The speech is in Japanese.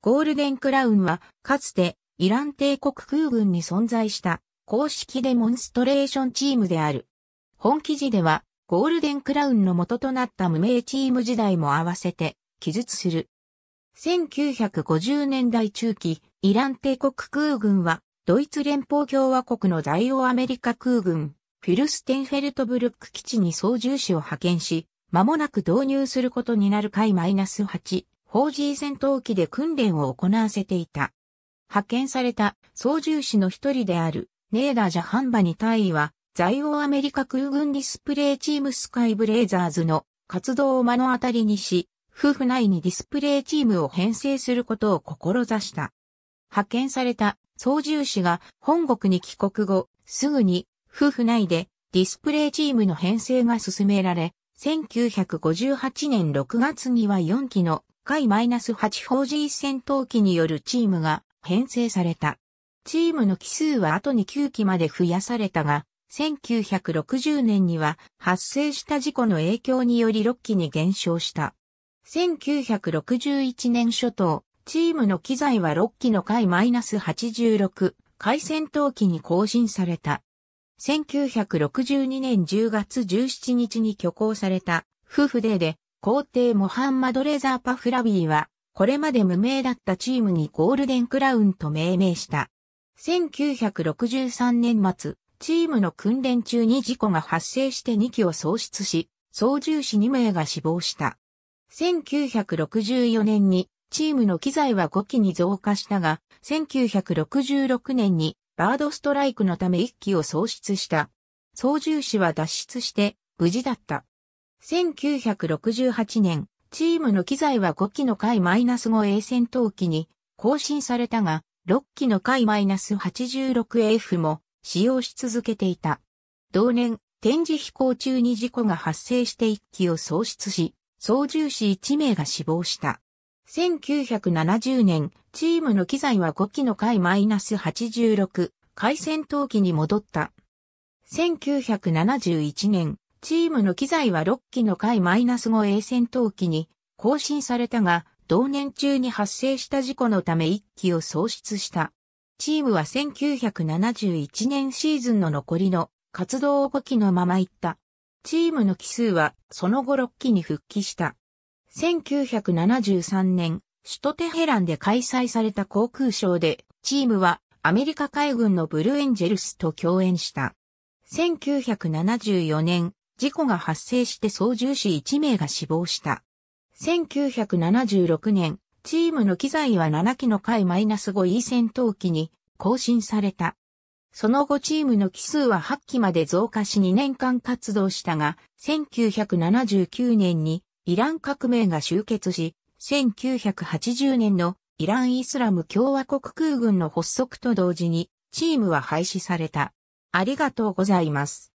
ゴールデンクラウンは、かつて、イラン帝国空軍に存在した、公式デモンストレーションチームである。本記事では、ゴールデンクラウンの元となった無名チーム時代も合わせて、記述する。1950年代中期、イラン帝国空軍は、ドイツ連邦共和国の在欧アメリカ空軍、フィルステンフェルトブルック基地に操縦士を派遣し、間もなく導入することになるス -8 4G ージー戦闘機で訓練を行わせていた。派遣された操縦士の一人であるネーダージャハンバニ大尉は在欧アメリカ空軍ディスプレイチームスカイブレイザーズの活動を目の当たりにし、夫婦内にディスプレイチームを編成することを志した。派遣された操縦士が本国に帰国後、すぐに夫婦内でディスプレイチームの編成が進められ、1958年6月には4機の回 -8 法人戦闘機によるチームが編成された。チームの機数は後に9機まで増やされたが、1960年には発生した事故の影響により6機に減少した。1961年初頭、チームの機材は6機の回 -86 回戦闘機に更新された。1962年10月17日に挙行された夫婦デーで皇帝モハンマド・レザー・パフラビーは、これまで無名だったチームにゴールデンクラウンと命名した。1963年末、チームの訓練中に事故が発生して2機を喪失し、操縦士2名が死亡した。1964年にチームの機材は5機に増加したが、1966年にバードストライクのため1機を喪失した。操縦士は脱出して無事だった。1968年、チームの機材は5機の回 -5A 戦闘機に更新されたが、6機の回 -86AF も使用し続けていた。同年、展示飛行中に事故が発生して1機を喪失し、操縦士1名が死亡した。1970年、チームの機材は5機の回 -86 回戦闘機に戻った。1971年、チームの機材は6機の回 -5A 戦闘機に更新されたが、同年中に発生した事故のため1機を喪失した。チームは1971年シーズンの残りの活動を5機のまま行った。チームの機数はその後6機に復帰した。1973年、首都テヘランで開催された航空ショーで、チームはアメリカ海軍のブルーエンジェルスと共演した。1974年、事故が発生して操縦士1名が死亡した。1976年、チームの機材は7機の回 -5E 戦闘機に更新された。その後チームの機数は8機まで増加し2年間活動したが、1979年にイラン革命が終結し、1980年のイランイスラム共和国空軍の発足と同時にチームは廃止された。ありがとうございます。